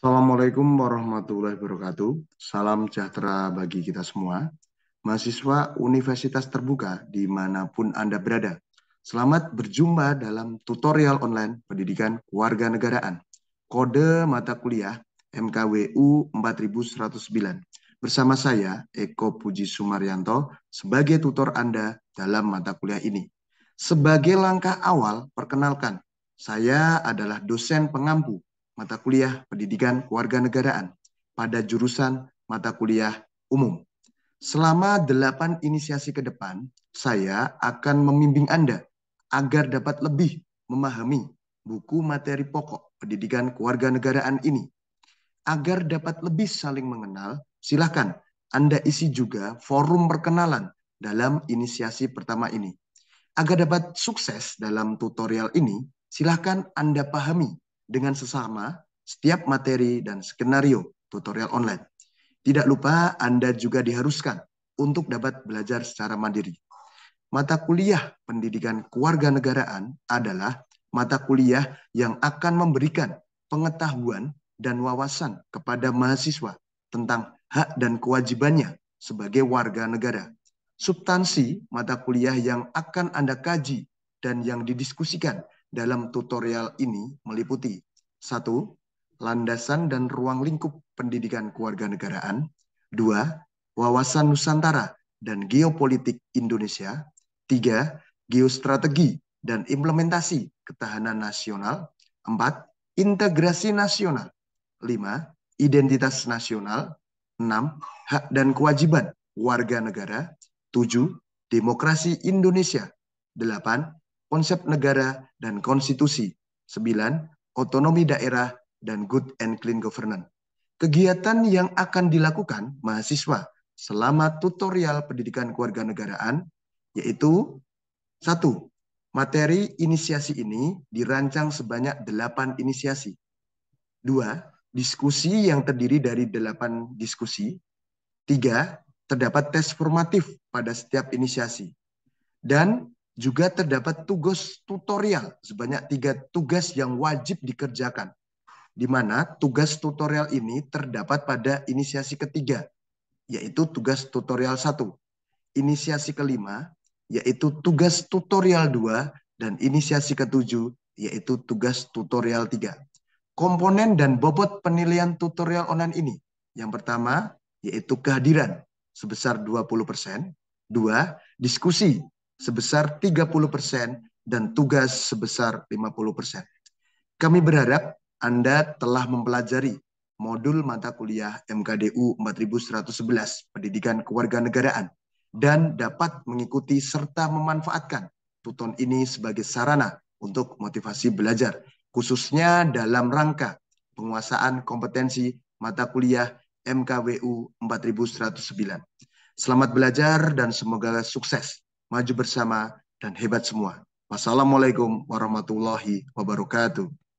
Assalamualaikum warahmatullahi wabarakatuh. Salam sejahtera bagi kita semua. Mahasiswa Universitas Terbuka dimanapun Anda berada. Selamat berjumpa dalam tutorial online pendidikan Warga Negaraan, Kode mata kuliah MKWU 4109. Bersama saya, Eko Puji Sumaryanto, sebagai tutor Anda dalam mata kuliah ini. Sebagai langkah awal, perkenalkan, saya adalah dosen pengampu mata kuliah pendidikan kewarganegaraan pada jurusan mata kuliah umum. Selama delapan inisiasi ke depan, saya akan membimbing Anda agar dapat lebih memahami buku materi pokok pendidikan kewarganegaraan ini. Agar dapat lebih saling mengenal, silakan Anda isi juga forum perkenalan dalam inisiasi pertama ini. Agar dapat sukses dalam tutorial ini, silakan Anda pahami dengan sesama setiap materi dan skenario tutorial online. Tidak lupa Anda juga diharuskan untuk dapat belajar secara mandiri. Mata kuliah pendidikan kewarganegaraan adalah mata kuliah yang akan memberikan pengetahuan dan wawasan kepada mahasiswa tentang hak dan kewajibannya sebagai warga negara. Substansi mata kuliah yang akan Anda kaji dan yang didiskusikan dalam tutorial ini meliputi satu, landasan dan ruang lingkup pendidikan kewarganegaraan. Dua, wawasan Nusantara dan geopolitik Indonesia. Tiga, geostrategi dan implementasi ketahanan nasional. Empat, integrasi nasional. Lima, identitas nasional. Enam, hak dan kewajiban warga negara. Tujuh, demokrasi Indonesia. Delapan, konsep negara dan konstitusi. Sembilan, otonomi daerah, dan good and clean governance. Kegiatan yang akan dilakukan mahasiswa selama tutorial pendidikan kewarganegaraan yaitu satu Materi inisiasi ini dirancang sebanyak delapan inisiasi. Dua, Diskusi yang terdiri dari delapan diskusi. Tiga, Terdapat tes formatif pada setiap inisiasi. Dan juga terdapat tugas tutorial sebanyak tiga tugas yang wajib dikerjakan, di mana tugas tutorial ini terdapat pada inisiasi ketiga, yaitu tugas tutorial satu, inisiasi kelima, yaitu tugas tutorial dua, dan inisiasi ketujuh, yaitu tugas tutorial tiga. Komponen dan bobot penilaian tutorial online ini, yang pertama yaitu kehadiran sebesar 20%, dua, diskusi sebesar 30% dan tugas sebesar 50%. Kami berharap Anda telah mempelajari modul mata kuliah MKDU 4111 Pendidikan Kewarganegaraan dan dapat mengikuti serta memanfaatkan tuton ini sebagai sarana untuk motivasi belajar, khususnya dalam rangka penguasaan kompetensi mata kuliah MKWU 4109. Selamat belajar dan semoga sukses maju bersama, dan hebat semua. Wassalamualaikum warahmatullahi wabarakatuh.